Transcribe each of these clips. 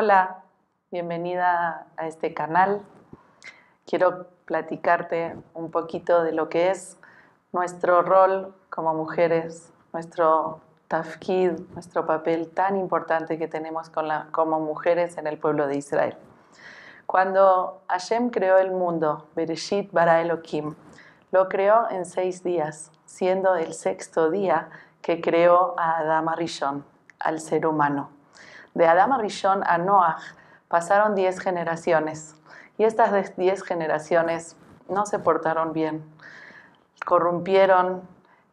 Hola, bienvenida a este canal. Quiero platicarte un poquito de lo que es nuestro rol como mujeres, nuestro tafkid, nuestro papel tan importante que tenemos como mujeres en el pueblo de Israel. Cuando Hashem creó el mundo, Bereshit bara Elohim, lo creó en seis días, siendo el sexto día que creó a Adam Rishon, al ser humano. De Adán Rishon a Noach pasaron 10 generaciones y estas 10 generaciones no se portaron bien. Corrumpieron,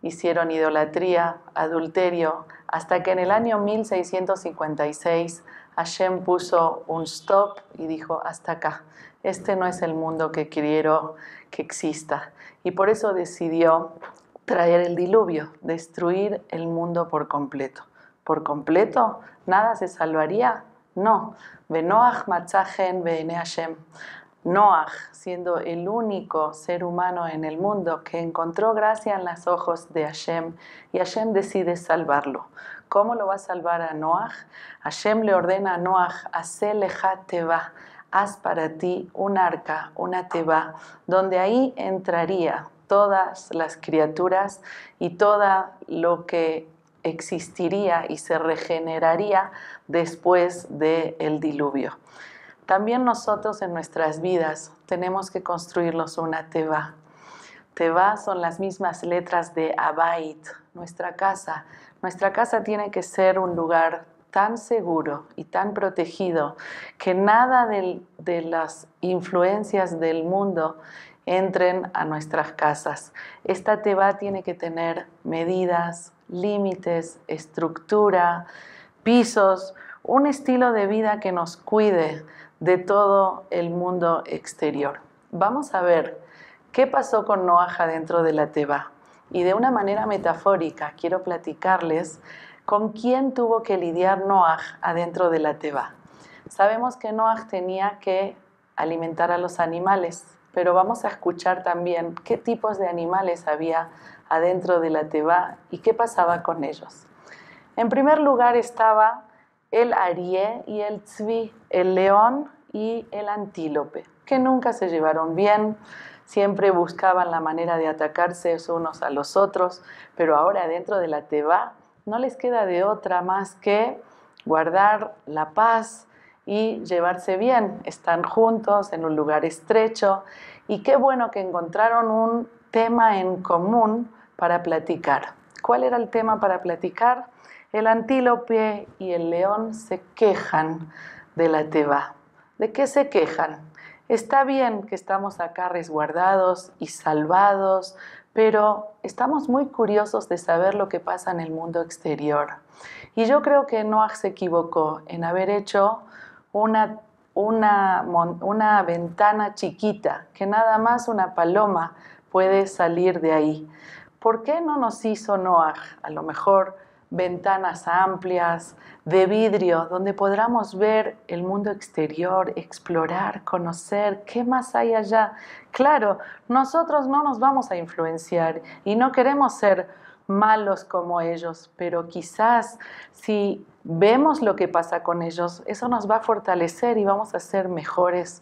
hicieron idolatría, adulterio, hasta que en el año 1656 Hashem puso un stop y dijo, hasta acá, este no es el mundo que quiero que exista. Y por eso decidió traer el diluvio, destruir el mundo por completo. Por completo ¿Nada se salvaría? No. Hashem. Noach, siendo el único ser humano en el mundo que encontró gracia en los ojos de Hashem, y Hashem decide salvarlo. ¿Cómo lo va a salvar a Noach? Hashem le ordena a Noach, teba, haz para ti un arca, una teba, donde ahí entraría todas las criaturas y todo lo que existiría y se regeneraría después del diluvio. También nosotros en nuestras vidas tenemos que construirnos una teba. Teba son las mismas letras de Abait, nuestra casa. Nuestra casa tiene que ser un lugar tan seguro y tan protegido que nada de las influencias del mundo entren a nuestras casas. Esta teba tiene que tener medidas, límites, estructura, pisos, un estilo de vida que nos cuide de todo el mundo exterior. Vamos a ver qué pasó con Noaja dentro de la Teba. Y de una manera metafórica quiero platicarles con quién tuvo que lidiar Noaj adentro de la Teba. Sabemos que Noaj tenía que alimentar a los animales, pero vamos a escuchar también qué tipos de animales había adentro de la Teba y qué pasaba con ellos. En primer lugar estaba el arié y el tzvi, el león y el antílope, que nunca se llevaron bien, siempre buscaban la manera de atacarse unos a los otros, pero ahora dentro de la Teba no les queda de otra más que guardar la paz y llevarse bien. Están juntos en un lugar estrecho y qué bueno que encontraron un tema en común para platicar. ¿Cuál era el tema para platicar? El antílope y el león se quejan de la teba. ¿De qué se quejan? Está bien que estamos acá resguardados y salvados, pero estamos muy curiosos de saber lo que pasa en el mundo exterior. Y yo creo que Noah se equivocó en haber hecho una, una, una ventana chiquita, que nada más una paloma puede salir de ahí. ¿Por qué no nos hizo Noah? A lo mejor ventanas amplias de vidrio donde podamos ver el mundo exterior, explorar, conocer qué más hay allá. Claro, nosotros no nos vamos a influenciar y no queremos ser malos como ellos, pero quizás si vemos lo que pasa con ellos, eso nos va a fortalecer y vamos a ser mejores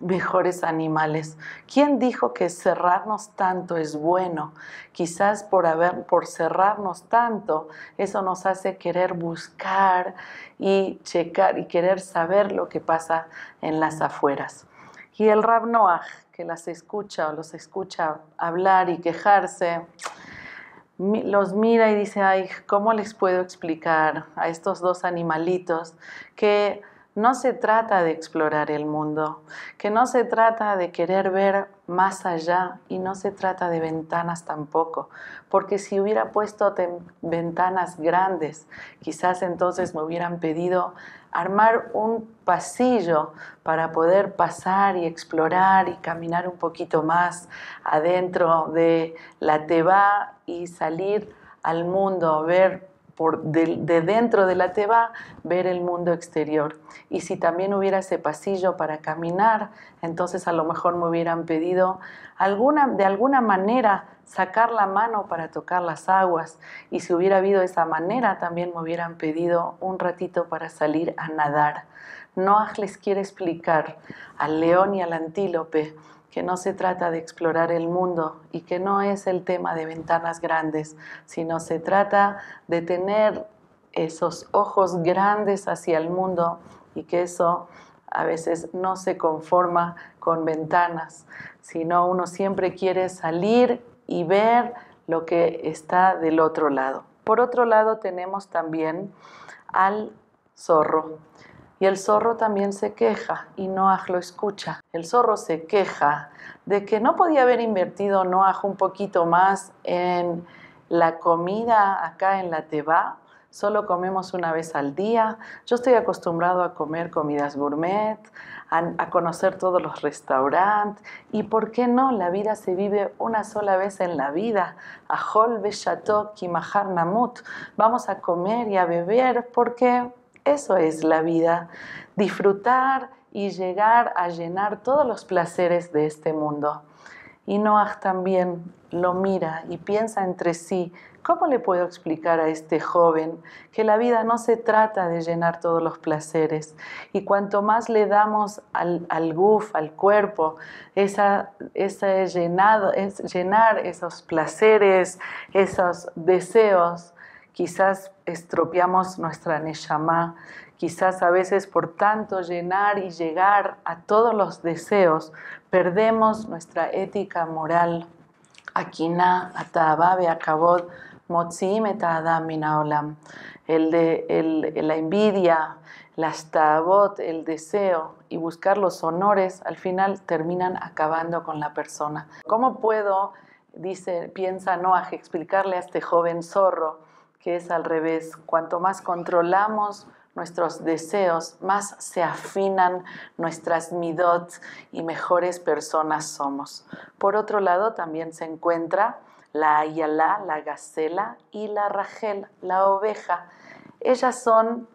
mejores animales. ¿Quién dijo que cerrarnos tanto es bueno? Quizás por haber por cerrarnos tanto, eso nos hace querer buscar y checar y querer saber lo que pasa en las afueras. Y el Rab Noah, que las escucha o los escucha hablar y quejarse, los mira y dice, "Ay, ¿cómo les puedo explicar a estos dos animalitos que no se trata de explorar el mundo, que no se trata de querer ver más allá y no se trata de ventanas tampoco, porque si hubiera puesto ventanas grandes, quizás entonces me hubieran pedido armar un pasillo para poder pasar y explorar y caminar un poquito más adentro de la Teba y salir al mundo, ver de, dentro de la teba ver el mundo exterior. Y si también hubiera ese pasillo para caminar, entonces a lo mejor me hubieran pedido de alguna manera sacar la mano para tocar las aguas. Y si hubiera habido esa manera, también me hubieran pedido un ratito para salir a nadar. Noah les quiere explicar al león y al antílope que no se trata de explorar el mundo y que no es el tema de ventanas grandes, sino se trata de tener esos ojos grandes hacia el mundo y que eso a veces no se conforma con ventanas, sino uno siempre quiere salir y ver lo que está del otro lado. Por otro lado tenemos también al zorro. Y el zorro también se queja y Noah lo escucha. El zorro se queja de que no podía haber invertido Noah un poquito más en la comida acá en la Teba. Solo comemos una vez al día. Yo estoy acostumbrado a comer comidas gourmet, a, conocer todos los restaurantes. ¿Y por qué no? La vida se vive una sola vez en la vida. Ahol Beshatok Kimahar Namut. Vamos a comer y a beber porque eso es la vida, disfrutar y llegar a llenar todos los placeres de este mundo. Y Noah también lo mira y piensa entre sí, ¿cómo le puedo explicar a este joven que la vida no se trata de llenar todos los placeres? Y cuanto más le damos al, al guf, al cuerpo, esa, esa llenado, es llenar esos placeres, esos deseos, quizás estropeamos nuestra Neshama, quizás a veces por tanto llenar y llegar a todos los deseos, perdemos nuestra ética moral. Akina, Atababe, Akabod, Motzim et El de la envidia, la el deseo y buscar los honores, al final terminan acabando con la persona. ¿Cómo puedo, dice, piensa Noah, explicarle a este joven zorro? que es al revés. Cuanto más controlamos nuestros deseos, más se afinan nuestras midot y mejores personas somos. Por otro lado, también se encuentra la ayala, la gacela y la rajel, la oveja. Ellas son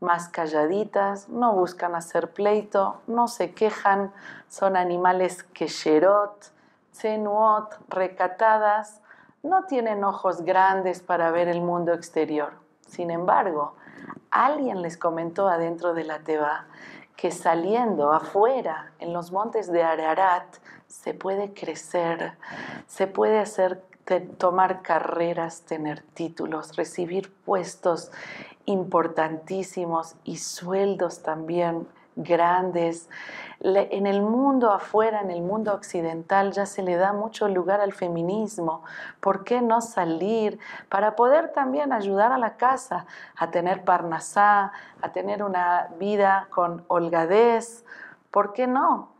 más calladitas, no buscan hacer pleito, no se quejan, son animales quecherot, senuot, recatadas, no tienen ojos grandes para ver el mundo exterior. Sin embargo, alguien les comentó adentro de la Teba que saliendo afuera en los montes de Ararat se puede crecer, se puede hacer tomar carreras, tener títulos, recibir puestos importantísimos y sueldos también grandes, en el mundo afuera, en el mundo occidental, ya se le da mucho lugar al feminismo. ¿Por qué no salir para poder también ayudar a la casa a tener parnasá, a tener una vida con holgadez? ¿Por qué no?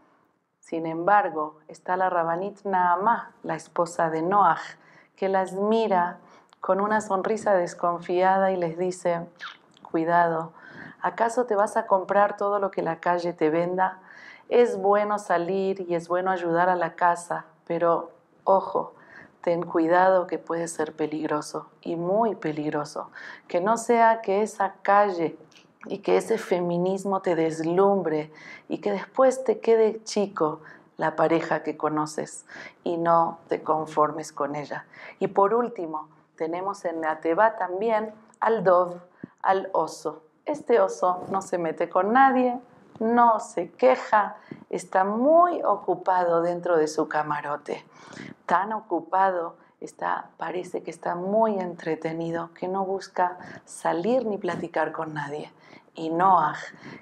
Sin embargo, está la rabanit Naamá, la esposa de Noach, que las mira con una sonrisa desconfiada y les dice, cuidado, ¿acaso te vas a comprar todo lo que la calle te venda? Es bueno salir y es bueno ayudar a la casa, pero ojo, ten cuidado que puede ser peligroso y muy peligroso. Que no sea que esa calle y que ese feminismo te deslumbre y que después te quede chico la pareja que conoces y no te conformes con ella. Y por último, tenemos en la también al dove, al oso. Este oso no se mete con nadie, no se queja, está muy ocupado dentro de su camarote. Tan ocupado está, parece que está muy entretenido, que no busca salir ni platicar con nadie. Y Noah,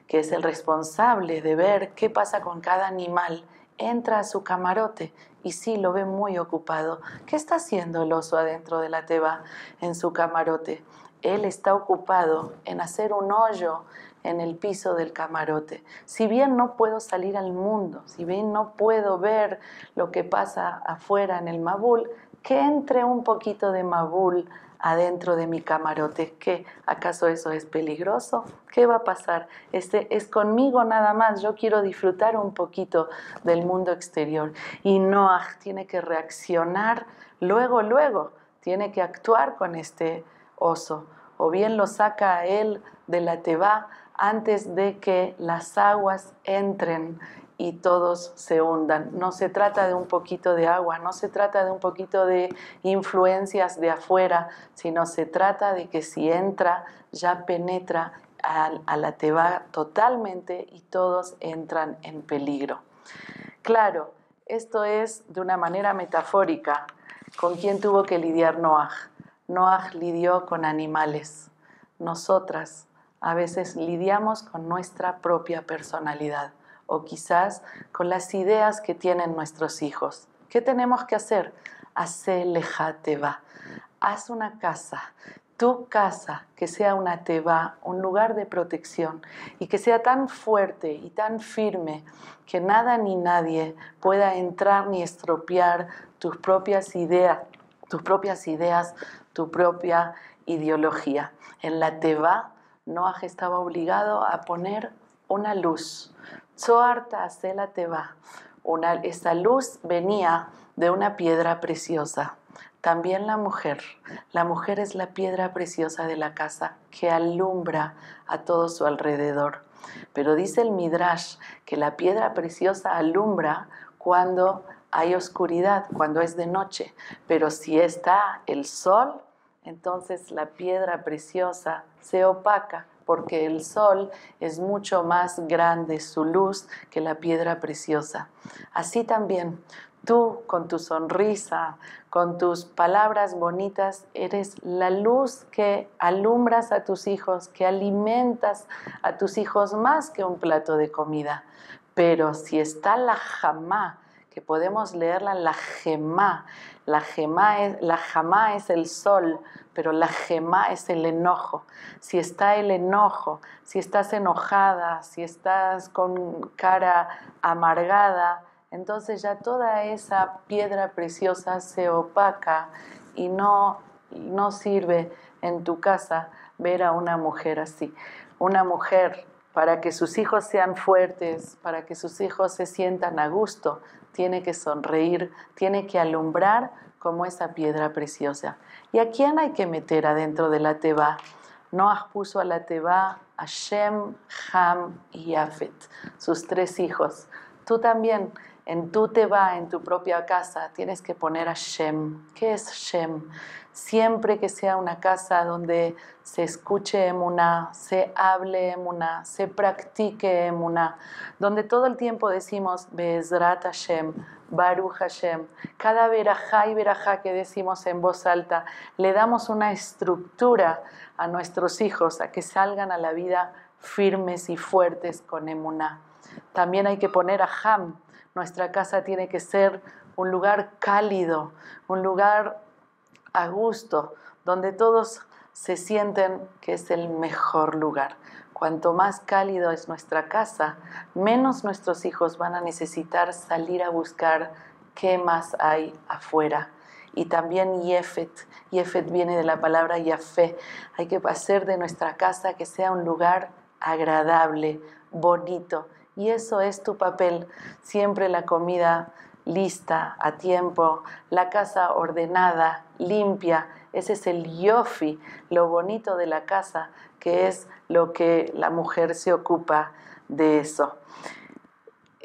que es el responsable de ver qué pasa con cada animal, entra a su camarote y sí lo ve muy ocupado. ¿Qué está haciendo el oso adentro de la teba en su camarote? Él está ocupado en hacer un hoyo en el piso del camarote. Si bien no puedo salir al mundo, si bien no puedo ver lo que pasa afuera en el Mabul, que entre un poquito de Mabul adentro de mi camarote. ¿Qué? ¿Acaso eso es peligroso? ¿Qué va a pasar? Este es conmigo nada más. Yo quiero disfrutar un poquito del mundo exterior. Y Noah tiene que reaccionar luego, luego. Tiene que actuar con este oso. O bien lo saca a él de la teba antes de que las aguas entren y todos se hundan. No se trata de un poquito de agua, no se trata de un poquito de influencias de afuera, sino se trata de que si entra, ya penetra a, la teba totalmente y todos entran en peligro. Claro, esto es de una manera metafórica con quién tuvo que lidiar Noah. Noah lidió con animales. Nosotras a veces lidiamos con nuestra propia personalidad o quizás con las ideas que tienen nuestros hijos. ¿Qué tenemos que hacer? va. Haz una casa, tu casa, que sea una teba, un lugar de protección y que sea tan fuerte y tan firme que nada ni nadie pueda entrar ni estropear tus propias ideas, tus propias ideas, tu propia ideología. En la teba Noah estaba obligado a poner una luz. Tzoarta la Una, esta luz venía de una piedra preciosa. También la mujer. La mujer es la piedra preciosa de la casa que alumbra a todo su alrededor. Pero dice el Midrash que la piedra preciosa alumbra cuando hay oscuridad, cuando es de noche. Pero si está el sol, entonces la piedra preciosa se opaca porque el sol es mucho más grande su luz que la piedra preciosa. Así también tú con tu sonrisa, con tus palabras bonitas, eres la luz que alumbras a tus hijos, que alimentas a tus hijos más que un plato de comida. Pero si está la jamá, que podemos leerla la gemá, la, gema es, la jamá es el sol, pero la gema es el enojo. Si está el enojo, si estás enojada, si estás con cara amargada, entonces ya toda esa piedra preciosa se opaca y no, no sirve en tu casa ver a una mujer así. Una mujer para que sus hijos sean fuertes, para que sus hijos se sientan a gusto, tiene que sonreír, tiene que alumbrar como esa piedra preciosa. ¿Y a quién hay que meter adentro de la teba? Noah puso a la teba a Shem, Ham y Afet, sus tres hijos. Tú también en tu va en tu propia casa, tienes que poner a Shem. ¿Qué es Shem? Siempre que sea una casa donde se escuche emuna, se hable emuna, se practique emuna, donde todo el tiempo decimos Bezrat Hashem, Baruch Hashem. Cada verajá y verajá que decimos en voz alta, le damos una estructura a nuestros hijos a que salgan a la vida firmes y fuertes con emuna. También hay que poner a Ham nuestra casa tiene que ser un lugar cálido, un lugar a gusto, donde todos se sienten que es el mejor lugar. Cuanto más cálido es nuestra casa, menos nuestros hijos van a necesitar salir a buscar qué más hay afuera. Y también Yefet. Yefet viene de la palabra Yafé. Hay que hacer de nuestra casa que sea un lugar agradable, bonito, y eso es tu papel. Siempre la comida lista, a tiempo, la casa ordenada, limpia. Ese es el yofi, lo bonito de la casa, que es lo que la mujer se ocupa de eso.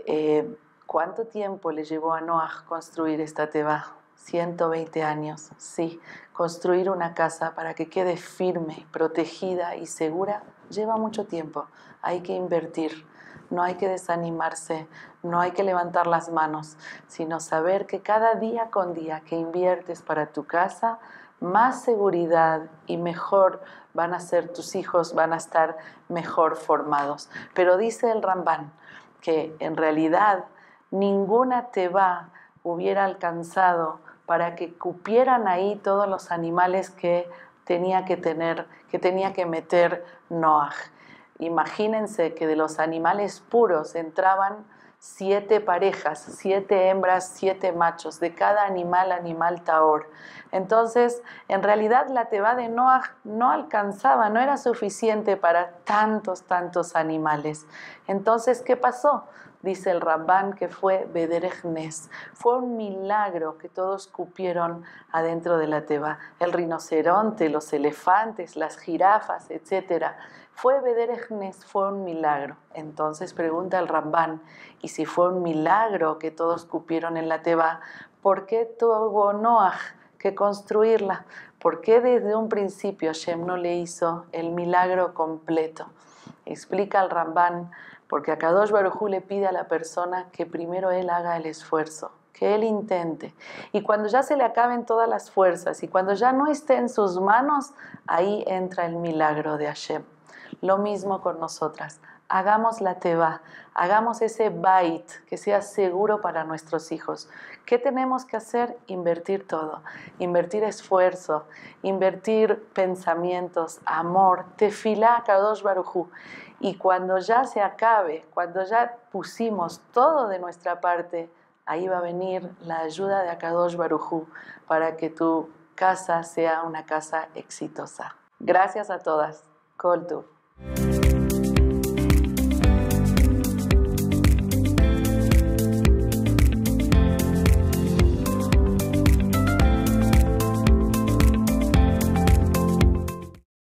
Eh, ¿Cuánto tiempo le llevó a Noah construir esta teba? 120 años, sí. Construir una casa para que quede firme, protegida y segura lleva mucho tiempo. Hay que invertir no hay que desanimarse, no hay que levantar las manos, sino saber que cada día con día que inviertes para tu casa, más seguridad y mejor van a ser tus hijos, van a estar mejor formados. Pero dice el Rambán que en realidad ninguna teba hubiera alcanzado para que cupieran ahí todos los animales que tenía que tener, que tenía que meter Noah. Imagínense que de los animales puros entraban siete parejas, siete hembras, siete machos, de cada animal, animal taor. Entonces, en realidad la teba de Noah no alcanzaba, no era suficiente para tantos, tantos animales. Entonces, ¿qué pasó? Dice el Rabán que fue Bederechnes. Fue un milagro que todos cupieron adentro de la teba. El rinoceronte, los elefantes, las jirafas, etcétera. ¿Fue Beder fue un milagro? Entonces pregunta el Rambán, y si fue un milagro que todos cupieron en la Teba, ¿por qué tuvo Noah que construirla? ¿Por qué desde un principio Shem no le hizo el milagro completo? Explica el Rambán, porque a Kadosh Barujú le pide a la persona que primero él haga el esfuerzo, que él intente. Y cuando ya se le acaben todas las fuerzas y cuando ya no esté en sus manos, ahí entra el milagro de Hashem. Lo mismo con nosotras. Hagamos la teba, hagamos ese bait que sea seguro para nuestros hijos. ¿Qué tenemos que hacer? Invertir todo, invertir esfuerzo, invertir pensamientos, amor, tefilá, kadosh barujú. Y cuando ya se acabe, cuando ya pusimos todo de nuestra parte, ahí va a venir la ayuda de Kadosh Barujú para que tu casa sea una casa exitosa. Gracias a todas. tu. you.